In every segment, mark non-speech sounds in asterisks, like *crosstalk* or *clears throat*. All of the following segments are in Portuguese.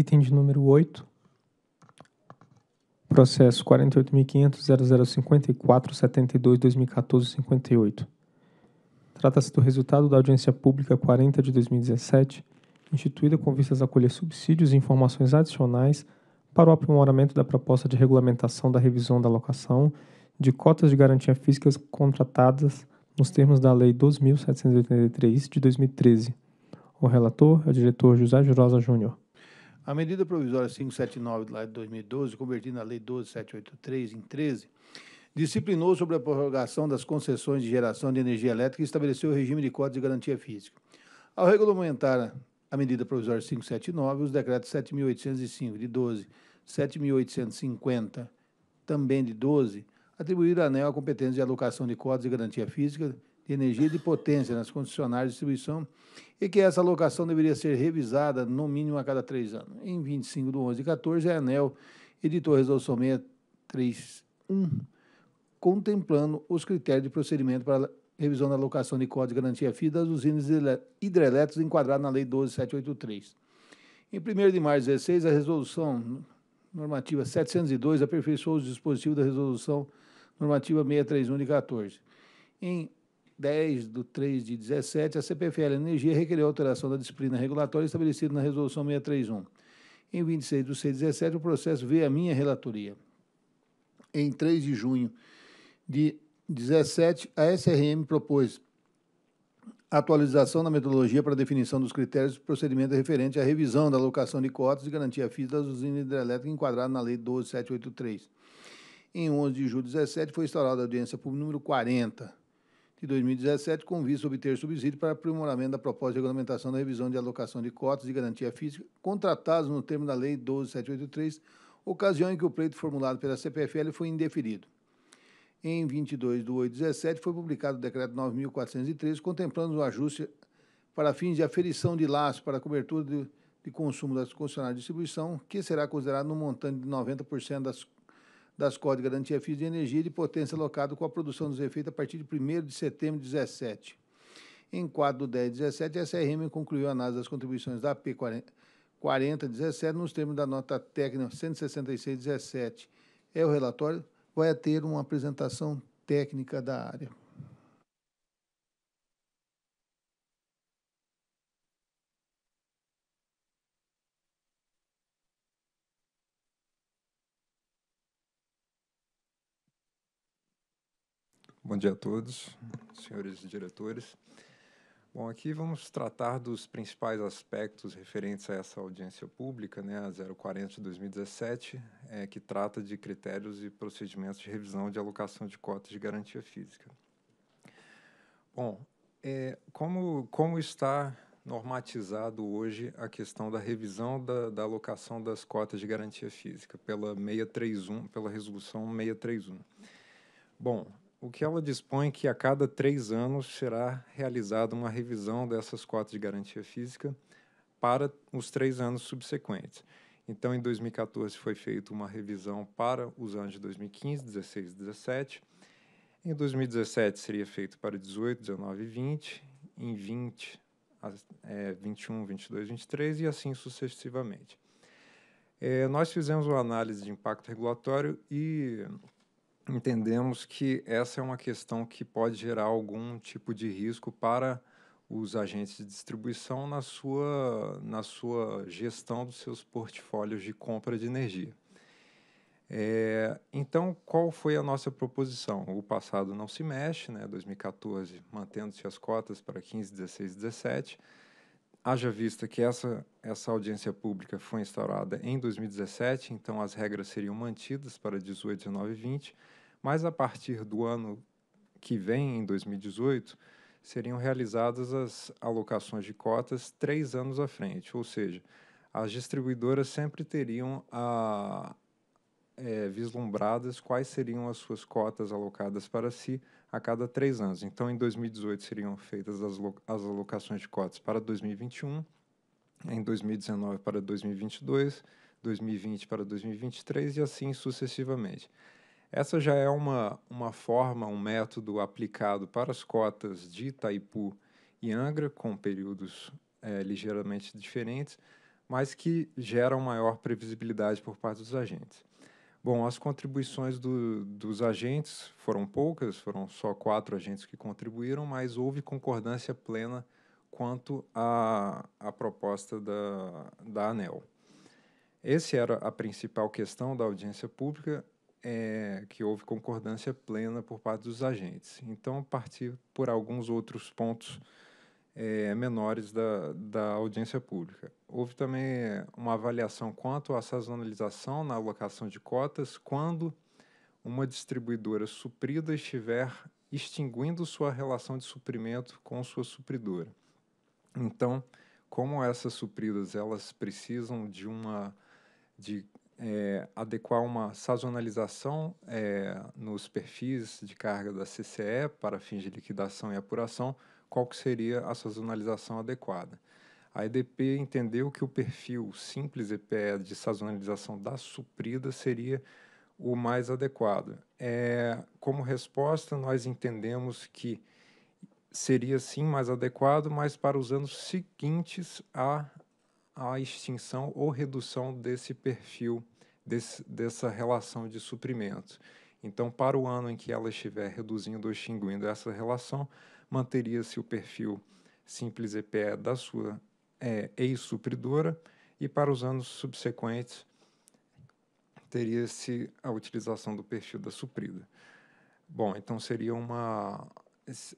item de número 8, processo 48.500.0054.72.2014.58. Trata-se do resultado da audiência pública 40 de 2017, instituída com vistas a colher subsídios e informações adicionais para o aprimoramento da proposta de regulamentação da revisão da locação de cotas de garantia físicas contratadas nos termos da Lei 12.783 de 2013. O relator é o diretor José Rosa Júnior. A medida provisória 579 de 2012, convertida na Lei 12783 em 13, disciplinou sobre a prorrogação das concessões de geração de energia elétrica e estabeleceu o regime de cotas de garantia física. Ao regulamentar a medida provisória 579, os decretos 7.805 de 12, 7.850 também de 12, atribuíram à ANEL a competência de alocação de cotas de garantia física de energia e de potência nas concessionárias de distribuição e que essa alocação deveria ser revisada no mínimo a cada três anos. Em 25 de 11 de 14, a ANEL editou a Resolução 631, contemplando os critérios de procedimento para revisão da alocação de código de garantia FII das usinas hidrelétricas enquadrado na Lei 12783. Em 1 de março de 16, a Resolução Normativa 702 aperfeiçoou os dispositivos da Resolução Normativa 631 de 14. Em 10 de 3 de 17, a CPFL Energia requereu alteração da disciplina regulatória estabelecida na Resolução 631. Em 26 de 6 de 17, o processo veio à minha relatoria. Em 3 de junho de 17, a SRM propôs atualização da metodologia para definição dos critérios de procedimento referente à revisão da alocação de cotas de garantia física das usinas hidrelétricas enquadrada na Lei 12783. Em 11 de julho de 17, foi instaurada a audiência pública número 40, de 2017, com vista a obter subsídio para aprimoramento da proposta de regulamentação da revisão de alocação de cotas de garantia física contratados no termo da Lei 12783, ocasião em que o pleito formulado pela CPFL foi indeferido. Em 22 de 8 de 17, foi publicado o Decreto 9.403, contemplando o ajuste para fins de aferição de laço para cobertura de, de consumo das concessionárias de distribuição, que será considerado no montante de 90% das das Códigos de Garantia Física de Energia e de Potência alocado com a produção dos efeitos a partir de 1 de setembro de 2017. Em quadro 10/17, a SRM concluiu a análise das contribuições da AP 4017 nos termos da nota técnica 166/17. É o relatório, vai ter uma apresentação técnica da área. Bom dia a todos, senhores diretores. Bom, aqui vamos tratar dos principais aspectos referentes a essa audiência pública, né, a 040 de 2017, é, que trata de critérios e procedimentos de revisão de alocação de cotas de garantia física. Bom, é, como, como está normatizado hoje a questão da revisão da, da alocação das cotas de garantia física pela 631, pela resolução 631? Bom, o que ela dispõe é que a cada três anos será realizada uma revisão dessas cotas de garantia física para os três anos subsequentes. Então, em 2014 foi feita uma revisão para os anos de 2015, 16 e 17. Em 2017 seria feito para 18, 19 e 20. Em 20, é, 21, 22, 23 e assim sucessivamente. É, nós fizemos uma análise de impacto regulatório e entendemos que essa é uma questão que pode gerar algum tipo de risco para os agentes de distribuição na sua, na sua gestão dos seus portfólios de compra de energia. É, então, qual foi a nossa proposição? O passado não se mexe, né? 2014, mantendo-se as cotas para 15, 16, 17. Haja vista que essa, essa audiência pública foi instaurada em 2017, então as regras seriam mantidas para 18, 19 e 20 mas a partir do ano que vem, em 2018, seriam realizadas as alocações de cotas três anos à frente, ou seja, as distribuidoras sempre teriam a, é, vislumbradas quais seriam as suas cotas alocadas para si a cada três anos. Então, em 2018 seriam feitas as, as alocações de cotas para 2021, em 2019 para 2022, 2020 para 2023 e assim sucessivamente. Essa já é uma, uma forma, um método aplicado para as cotas de Itaipu e Angra, com períodos é, ligeiramente diferentes, mas que geram maior previsibilidade por parte dos agentes. Bom, as contribuições do, dos agentes foram poucas, foram só quatro agentes que contribuíram, mas houve concordância plena quanto à, proposta da, da ANEL. Essa era a principal questão da audiência pública é, que houve concordância plena por parte dos agentes. Então, parti por alguns outros pontos é, menores da, da audiência pública. Houve também uma avaliação quanto à sazonalização na alocação de cotas quando uma distribuidora suprida estiver extinguindo sua relação de suprimento com sua supridora. Então, como essas supridas elas precisam de uma de é, adequar uma sazonalização é, nos perfis de carga da CCE para fins de liquidação e apuração, qual que seria a sazonalização adequada. A EDP entendeu que o perfil simples EPE de sazonalização da suprida seria o mais adequado. É, como resposta, nós entendemos que seria sim mais adequado, mas para os anos seguintes à a extinção ou redução desse perfil, desse, dessa relação de suprimento. Então, para o ano em que ela estiver reduzindo ou extinguindo essa relação, manteria-se o perfil simples EPE da sua é, ex-supridora e para os anos subsequentes teria-se a utilização do perfil da suprida. Bom, então seria uma...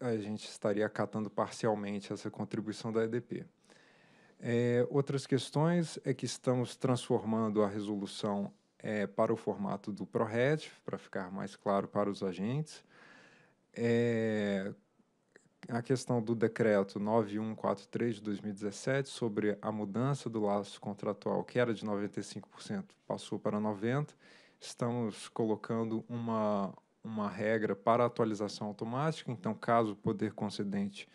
a gente estaria acatando parcialmente essa contribuição da EDP. É, outras questões é que estamos transformando a resolução é, para o formato do ProRed, para ficar mais claro para os agentes. É, a questão do decreto 9143 de 2017 sobre a mudança do laço contratual, que era de 95%, passou para 90%. Estamos colocando uma, uma regra para atualização automática, então, caso o poder concedente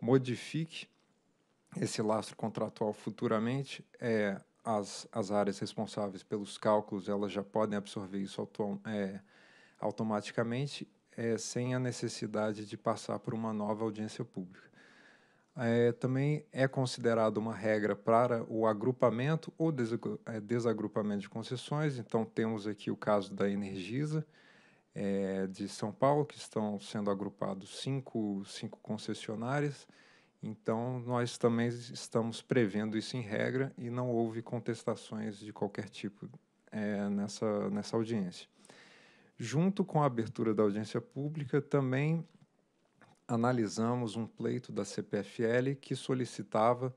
modifique esse lastro contratual futuramente, é, as, as áreas responsáveis pelos cálculos elas já podem absorver isso autom é, automaticamente, é, sem a necessidade de passar por uma nova audiência pública. É, também é considerado uma regra para o agrupamento ou é, desagrupamento de concessões. Então, temos aqui o caso da Energisa é, de São Paulo, que estão sendo agrupados cinco, cinco concessionárias. Então, nós também estamos prevendo isso em regra e não houve contestações de qualquer tipo é, nessa, nessa audiência. Junto com a abertura da audiência pública, também analisamos um pleito da CPFL que solicitava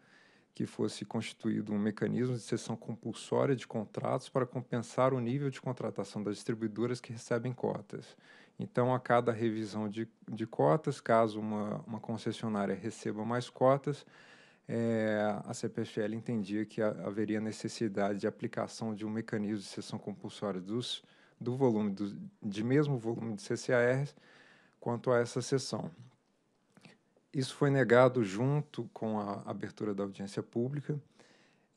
que fosse constituído um mecanismo de cessão compulsória de contratos para compensar o nível de contratação das distribuidoras que recebem cotas. Então, a cada revisão de, de cotas, caso uma, uma concessionária receba mais cotas, é, a CPFL entendia que haveria necessidade de aplicação de um mecanismo de cessão compulsória dos, do volume, do, de mesmo volume de CCARs, quanto a essa sessão. Isso foi negado junto com a abertura da audiência pública,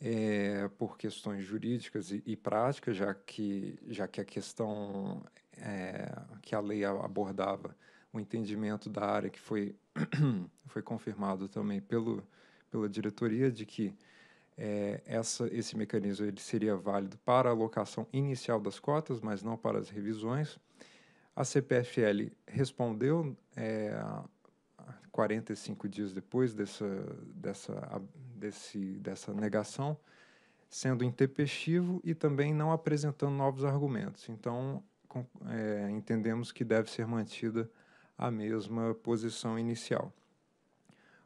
é, por questões jurídicas e, e práticas, já que, já que a questão é, que a lei abordava, o entendimento da área que foi, *clears throat* foi confirmado também pelo, pela diretoria de que é, essa, esse mecanismo ele seria válido para a alocação inicial das cotas, mas não para as revisões. A CPFL respondeu é, eh, 45 dias depois dessa, dessa, desse, dessa negação, sendo intempestivo e também não apresentando novos argumentos. Então, é, entendemos que deve ser mantida a mesma posição inicial.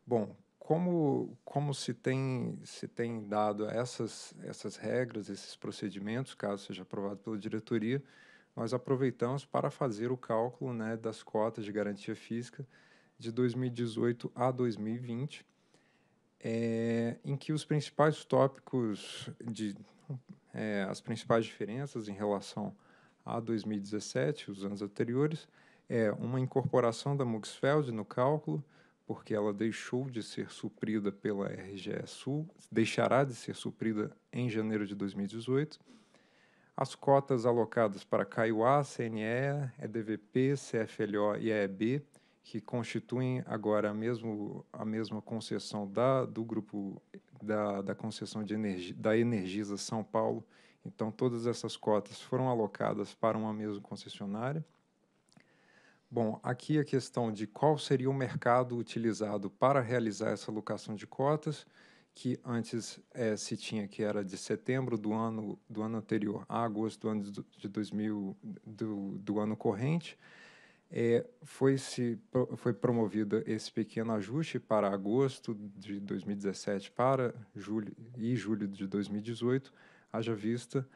Bom, como, como se, tem, se tem dado essas, essas regras, esses procedimentos, caso seja aprovado pela diretoria, nós aproveitamos para fazer o cálculo né, das cotas de garantia física de 2018 a 2020, é, eh, em que os principais tópicos de é, as principais diferenças em relação a 2017, os anos anteriores, é uma incorporação da Muxfeld no cálculo, porque ela deixou de ser suprida pela RGE Sul, deixará de ser suprida em janeiro de 2018. As cotas alocadas para Caiuá, CNE, EDVP, CFLO e EEB, que constituem agora mesmo, a mesma concessão da, do grupo da, da concessão de energia, da Energisa São Paulo então, todas essas cotas foram alocadas para uma mesma concessionária. Bom, aqui a questão de qual seria o mercado utilizado para realizar essa alocação de cotas, que antes é, se tinha que era de setembro do ano, do ano anterior a agosto do ano de 2000, do, do ano corrente. É, foi, se, foi promovido esse pequeno ajuste para agosto de 2017 para julho e julho de 2018, haja vista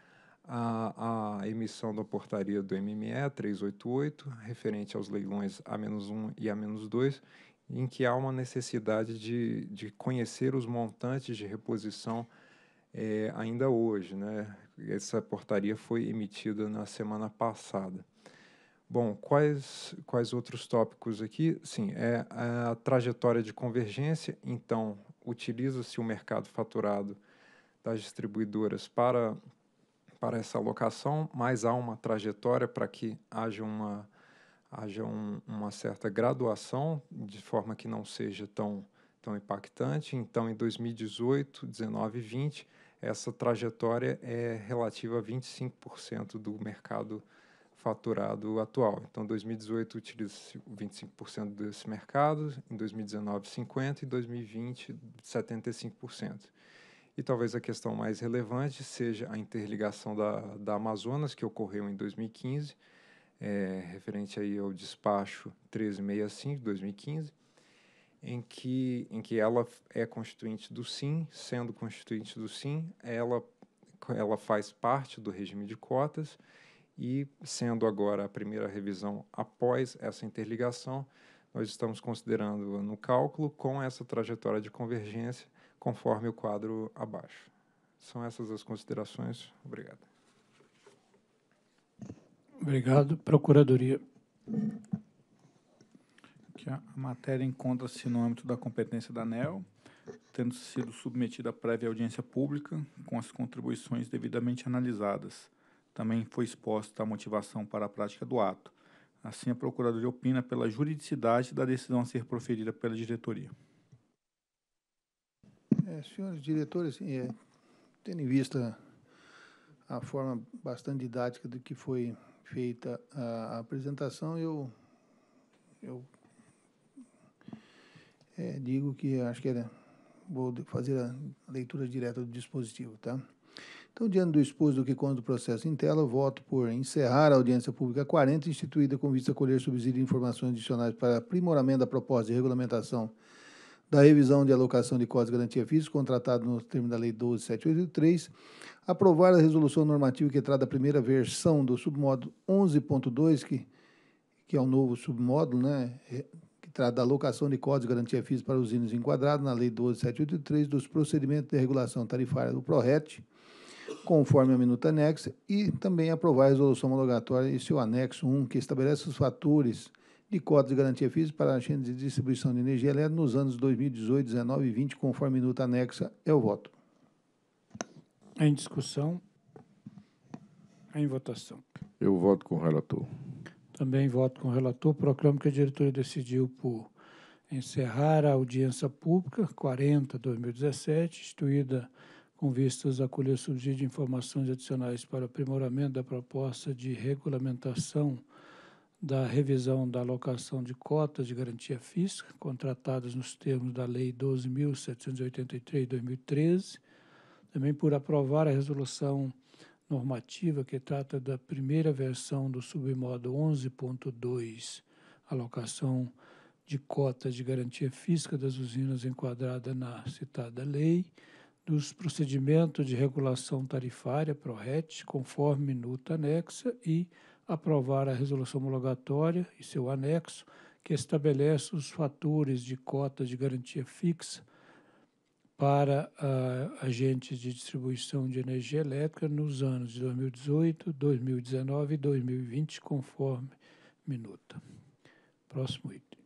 a, a emissão da portaria do MME 388, referente aos leilões A-1 e A-2, em que há uma necessidade de, de conhecer os montantes de reposição é, ainda hoje. Né? Essa portaria foi emitida na semana passada. Bom, quais, quais outros tópicos aqui? Sim, é a trajetória de convergência. Então, utiliza-se o mercado faturado das distribuidoras para, para essa alocação, mas há uma trajetória para que haja uma, haja um, uma certa graduação, de forma que não seja tão, tão impactante. Então, em 2018, 19 e 20, essa trajetória é relativa a 25% do mercado faturado atual. Então, 2018 utiliza 25% desse mercado, em 2019 50% e 2020 75%. E talvez a questão mais relevante seja a interligação da, da Amazonas, que ocorreu em 2015, é, referente aí ao despacho 1365 de 2015, em que, em que ela é constituinte do SIM, sendo constituinte do SIM, ela, ela faz parte do regime de cotas e, sendo agora a primeira revisão após essa interligação, nós estamos considerando no cálculo com essa trajetória de convergência, conforme o quadro abaixo. São essas as considerações. Obrigado. Obrigado. Procuradoria. Que a matéria encontra-se no âmbito da competência da ANEL, tendo sido submetida à prévia audiência pública, com as contribuições devidamente analisadas. Também foi exposta a motivação para a prática do ato, Assim, a Procuradoria opina pela juridicidade da decisão a ser proferida pela diretoria. É, senhores diretores, é, tendo em vista a forma bastante didática do que foi feita a apresentação, eu, eu é, digo que acho que era, vou fazer a leitura direta do dispositivo, tá? Então, diante do exposto do que consta do processo em tela, voto por encerrar a audiência pública 40, instituída com vista a colher subsídio de informações adicionais para aprimoramento da proposta de regulamentação da revisão de alocação de códigos de garantia física, contratado no termo da Lei 12783, aprovar a resolução normativa que trata a primeira versão do submódulo 11.2, que, que é o um novo submódulo, né, que trata da alocação de códigos de garantia física para usinas enquadradas na Lei 12783 dos procedimentos de regulação tarifária do PRORET, conforme a minuta anexa, e também aprovar a resolução homologatória e seu anexo 1, que estabelece os fatores de cotas de garantia física para a agenda de distribuição de energia elétrica nos anos 2018, 19 e 20, conforme a minuta anexa. É o voto. Em discussão. Em votação. Eu voto com o relator. Também voto com o relator. Proclamo que a diretoria decidiu por encerrar a audiência pública 40-2017, instituída com vistas a colher subsídio de informações adicionais para aprimoramento da proposta de regulamentação da revisão da alocação de cotas de garantia física contratadas nos termos da Lei 12.783-2013, também por aprovar a resolução normativa que trata da primeira versão do submodo 11.2, alocação de cotas de garantia física das usinas enquadrada na citada lei, dos procedimentos de regulação tarifária, PRORET, conforme minuta anexa e aprovar a resolução homologatória e seu anexo, que estabelece os fatores de cota de garantia fixa para uh, agentes de distribuição de energia elétrica nos anos de 2018, 2019 e 2020, conforme minuta. Próximo item.